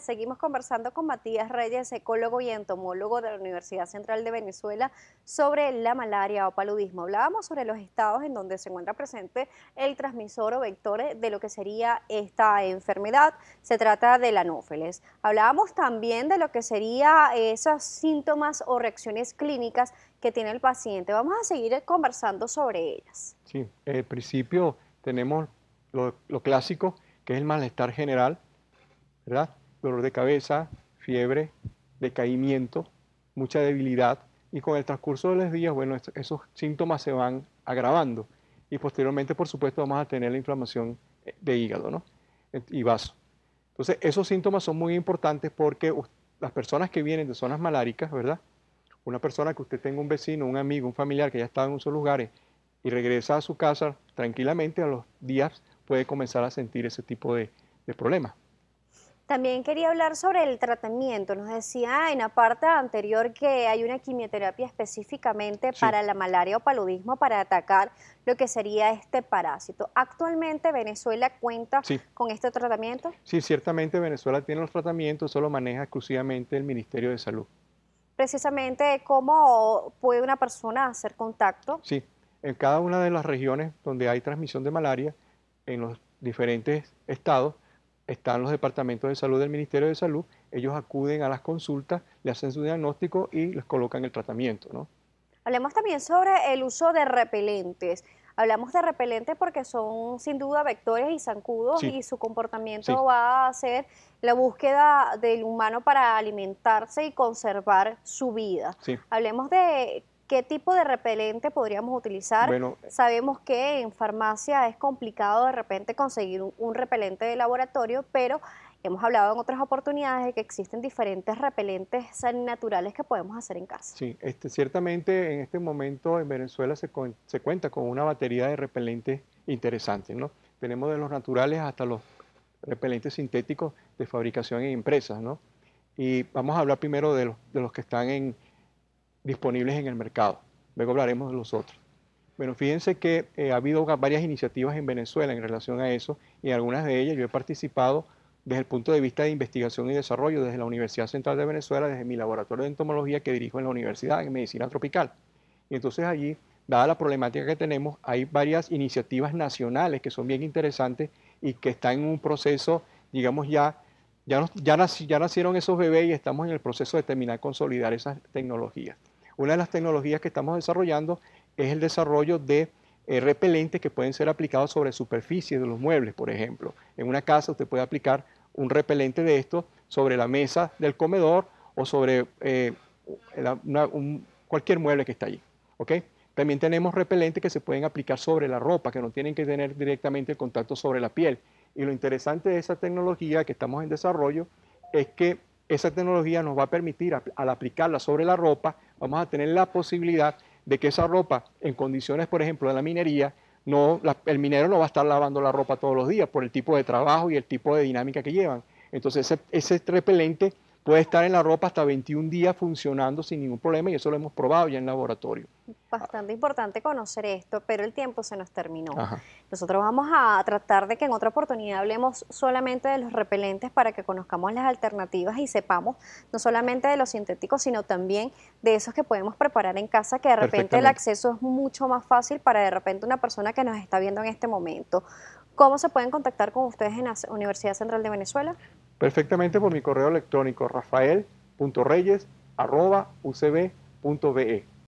Seguimos conversando con Matías Reyes, ecólogo y entomólogo de la Universidad Central de Venezuela, sobre la malaria o paludismo. Hablábamos sobre los estados en donde se encuentra presente el transmisor o vector de lo que sería esta enfermedad. Se trata de la anófeles. Hablábamos también de lo que serían esos síntomas o reacciones clínicas que tiene el paciente. Vamos a seguir conversando sobre ellas. Sí, en principio tenemos lo clásico, que es el malestar general, ¿verdad? dolor de cabeza, fiebre, decaimiento, mucha debilidad y con el transcurso de los días, bueno, esos síntomas se van agravando y posteriormente, por supuesto, vamos a tener la inflamación eh, de hígado y vaso. Entonces, esos síntomas son muy importantes porque las personas que vienen de zonas maláricas, ¿verdad? Una persona que usted tenga un vecino, un amigo, un familiar que ya está en esos lugares y regresa a su casa tranquilamente a los días puede comenzar a sentir ese tipo de problemas. También quería hablar sobre el tratamiento. Nos decía en la parte anterior que hay una quimioterapia específicamente para la malaria o paludismo para atacar lo que sería este parásito. ¿Actualmente Venezuela cuenta con este tratamiento? Sí, ciertamente Venezuela tiene los tratamientos, solo maneja exclusivamente el Ministerio de Salud. Precisamente, ¿cómo puede una persona hacer contacto? Sí, en cada una de las regiones donde hay transmisión de malaria, en los diferentes estados, están los departamentos de salud del Ministerio de Salud, ellos acuden a las consultas, le hacen su diagnóstico y les colocan el tratamiento. ¿no? Hablemos también sobre el uso de repelentes. Hablamos de repelentes porque son sin duda vectores y zancudos y su comportamiento va a ser la búsqueda del humano para alimentarse y conservar su vida. Hablemos de ¿Qué tipo de repelente podríamos utilizar? Eh, Sabemos que en farmacia es complicado de repente conseguir un, repelente de laboratorio, pero hemos hablado en otras oportunidades de que existen diferentes repelentes naturales que podemos hacer en casa. Sí, este, ciertamente en este momento en Venezuela se, se cuenta con una batería de repelentes interesantes, ¿no? Tenemos de los naturales hasta los repelentes sintéticos de fabricación en empresas, ¿no? Y vamos a hablar primero de los, de los que están en, disponibles en el mercado. Luego hablaremos de los otros. Bueno, fíjense que eh, ha habido varias iniciativas en Venezuela en relación a eso y en algunas de ellas yo he participado desde el punto de vista de investigación y desarrollo desde la Universidad Central de Venezuela, desde mi laboratorio de entomología que dirijo en la Universidad de Medicina Tropical. Y entonces allí, dada la problemática que tenemos, hay varias iniciativas nacionales que son bien interesantes y que están en un proceso, digamos ya, ya, ya, ya nacieron esos bebés y estamos en el proceso de terminar consolidar esas tecnologías. Una de las tecnologías que estamos desarrollando es el desarrollo de eh, repelentes que pueden ser aplicados sobre superficies de los muebles, por ejemplo. En una casa usted puede aplicar un repelente de esto sobre la mesa del comedor o sobre eh, cualquier mueble que está allí. También tenemos repelentes que se pueden aplicar sobre la ropa, que no tienen que tener directamente el contacto sobre la piel. Y lo interesante de esa tecnología que estamos en desarrollo es que esa tecnología nos va a permitir, al aplicarla sobre la ropa, vamos a tener la posibilidad de que esa ropa, en condiciones, por ejemplo, de la minería, no, el minero no va a estar lavando la ropa todos los días por el tipo de trabajo y el tipo de dinámica que llevan. Entonces, ese, ese repelente Puede estar en la ropa hasta 21 días funcionando sin ningún problema y eso lo hemos probado ya en laboratorio. Bastante importante conocer esto, pero el tiempo se nos terminó. Nosotros vamos a tratar de que en otra oportunidad hablemos solamente de los repelentes para que conozcamos las alternativas y sepamos no solamente de los sintéticos, sino también de esos que podemos preparar en casa, que de repente el acceso es mucho más fácil para de repente una persona que nos está viendo en este momento. ¿Cómo se pueden contactar con ustedes en la Universidad Central de Venezuela? perfectamente por mi correo electrónico rafael.reyes.ucb.be.